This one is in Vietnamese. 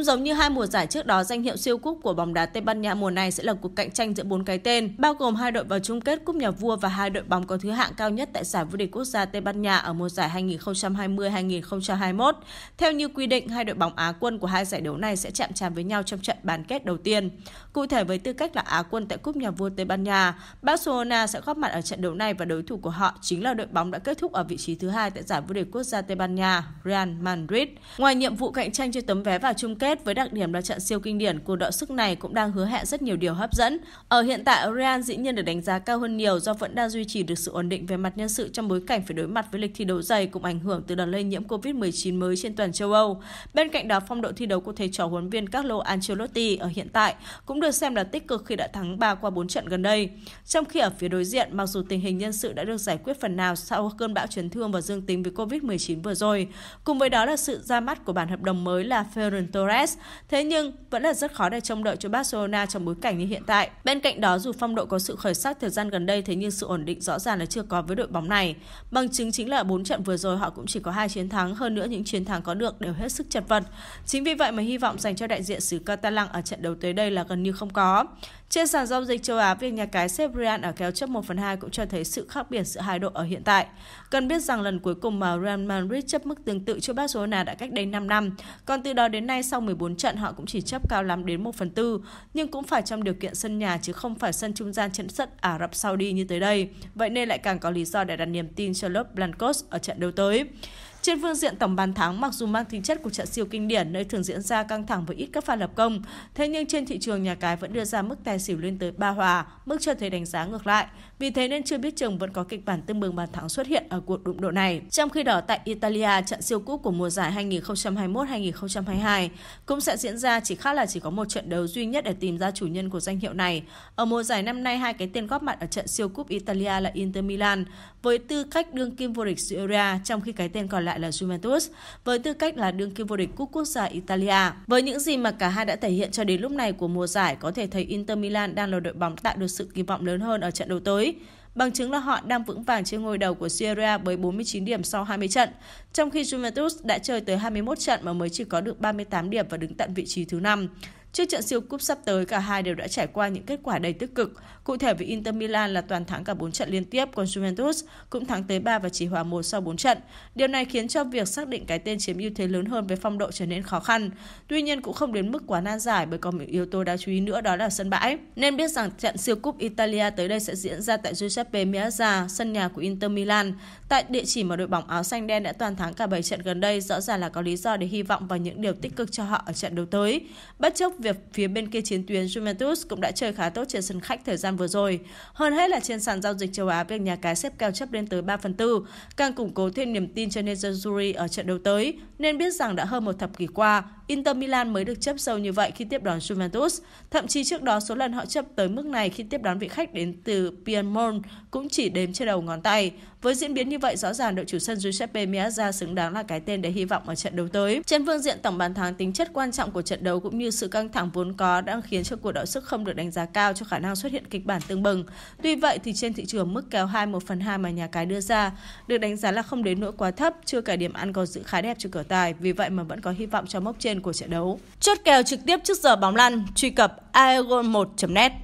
cũng giống như hai mùa giải trước đó, danh hiệu siêu cúp của bóng đá Tây Ban Nha mùa này sẽ là cuộc cạnh tranh giữa bốn cái tên, bao gồm hai đội vào chung kết cúp nhà vua và hai đội bóng có thứ hạng cao nhất tại giải vô địch quốc gia Tây Ban Nha ở mùa giải 2020-2021. Theo như quy định, hai đội bóng Á quân của hai giải đấu này sẽ chạm trán với nhau trong trận bán kết đầu tiên. Cụ thể với tư cách là Á quân tại cúp nhà vua Tây Ban Nha, Barcelona sẽ góp mặt ở trận đấu này và đối thủ của họ chính là đội bóng đã kết thúc ở vị trí thứ hai tại giải vô địch quốc gia Tây Ban Nha, Real Madrid. Ngoài nhiệm vụ cạnh tranh cho tấm vé vào chung kết, với đặc điểm là trận siêu kinh điển của đội sức này cũng đang hứa hẹn rất nhiều điều hấp dẫn. Ở hiện tại, Real dĩ nhiên được đánh giá cao hơn nhiều do vẫn đang duy trì được sự ổn định về mặt nhân sự trong bối cảnh phải đối mặt với lịch thi đấu dày cũng ảnh hưởng từ đợt lây nhiễm COVID-19 mới trên toàn châu Âu. Bên cạnh đó, phong độ thi đấu của thầy trò huấn viên Carlo Ancelotti ở hiện tại cũng được xem là tích cực khi đã thắng 3 qua 4 trận gần đây. Trong khi ở phía đối diện, mặc dù tình hình nhân sự đã được giải quyết phần nào sau cơn bão chấn thương và dương tính với COVID-19 vừa rồi, cùng với đó là sự ra mắt của bản hợp đồng mới là Ferran Torres Perez. Thế nhưng, vẫn là rất khó để trông đợi cho Barcelona trong bối cảnh như hiện tại. Bên cạnh đó, dù phong độ có sự khởi sắc thời gian gần đây, thế nhưng sự ổn định rõ ràng là chưa có với đội bóng này. Bằng chứng chính là 4 trận vừa rồi họ cũng chỉ có hai chiến thắng, hơn nữa những chiến thắng có được đều hết sức chật vật. Chính vì vậy mà hy vọng dành cho đại diện xứ Catalan ở trận đấu tới đây là gần như không có. Trên sàn giao dịch châu Á, việc nhà cái Sebrian ở kéo chấp 1 phần 2 cũng cho thấy sự khác biệt giữa hai đội ở hiện tại. Cần biết rằng lần cuối cùng mà Real Madrid chấp mức tương tự cho Barcelona đã cách đây 5 năm. Còn từ đó đến nay sau 14 trận họ cũng chỉ chấp cao lắm đến 1 phần 4, nhưng cũng phải trong điều kiện sân nhà chứ không phải sân trung gian trên sắt Ả Rập Saudi như tới đây. Vậy nên lại càng có lý do để đặt niềm tin cho lớp Blancos ở trận đấu tới. Trên phương diện tổng bàn thắng, mặc dù mang tính chất của trận siêu kinh điển nơi thường diễn ra căng thẳng với ít các pha lập công, thế nhưng trên thị trường nhà cái vẫn đưa ra mức tài xỉu lên tới 3 hòa, mức cho thấy đánh giá ngược lại. Vì thế nên chưa biết chừng vẫn có kịch bản tương bừng bàn thắng xuất hiện ở cuộc đụng độ này. Trong khi đó tại Italia, trận siêu cúp của mùa giải 2021-2022 cũng sẽ diễn ra chỉ khác là chỉ có một trận đấu duy nhất để tìm ra chủ nhân của danh hiệu này. Ở mùa giải năm nay, hai cái tên góp mặt ở trận siêu cúp Italia là Inter Milan với tư cách đương kim vô địch Serie trong khi cái tên còn lại lại là Juventus với tư cách là đương kim vô địch cúp quốc gia Italia. Với những gì mà cả hai đã thể hiện cho đến lúc này của mùa giải có thể thấy Inter Milan đang là đội bóng tạo được sự kỳ vọng lớn hơn ở trận đấu tới. Bằng chứng là họ đang vững vàng trên ngôi đầu của Serie A với 49 điểm sau 20 trận, trong khi Juventus đã chơi tới 21 trận mà mới chỉ có được 38 điểm và đứng tận vị trí thứ 5. Trước trận siêu cúp sắp tới, cả hai đều đã trải qua những kết quả đầy tích cực. Cụ thể với Inter Milan là toàn thắng cả 4 trận liên tiếp, còn Juventus cũng thắng tới 3 và chỉ hòa 1 sau 4 trận. Điều này khiến cho việc xác định cái tên chiếm ưu thế lớn hơn về phong độ trở nên khó khăn. Tuy nhiên cũng không đến mức quá nan giải bởi còn một yếu tố đáng chú ý nữa đó là sân bãi. Nên biết rằng trận siêu cúp Italia tới đây sẽ diễn ra tại Giuseppe Meazza, sân nhà của Inter Milan. Tại địa chỉ mà đội bóng áo xanh đen đã toàn thắng cả 7 trận gần đây, rõ ràng là có lý do để hy vọng vào những điều tích cực cho họ ở trận đấu tới. Bất chấp việc phía bên kia chiến tuyến Juventus cũng đã chơi khá tốt trên sân khách thời gian vừa rồi. Hơn hết là trên sàn giao dịch châu Á việc nhà cái xếp cao chấp lên tới 3 phần 4, càng củng cố thêm niềm tin cho Nizuri ở trận đấu tới, nên biết rằng đã hơn một thập kỷ qua, Inter Milan mới được chấp sâu như vậy khi tiếp đón Juventus. Thậm chí trước đó số lần họ chấp tới mức này khi tiếp đón vị khách đến từ Piedmont cũng chỉ đếm trên đầu ngón tay. Với diễn biến như vậy, rõ ràng đội chủ sân Giuseppe Meazza xứng đáng là cái tên để hy vọng ở trận đấu tới. Trên phương diện tổng bàn thắng, tính chất quan trọng của trận đấu cũng như sự căng thẳng vốn có đang khiến cho cuộc đọ sức không được đánh giá cao cho khả năng xuất hiện kịch bản tương bừng. Tuy vậy thì trên thị trường mức kéo 2 1 phần 2 mà nhà cái đưa ra được đánh giá là không đến nỗi quá thấp, chưa cả điểm ăn còn giữ khá đẹp cho cửa tài, vì vậy mà vẫn có hy vọng cho mốc trên của trận đấu. Chốt kèo trực tiếp trước giờ bóng lăn, truy cập aegon1.net.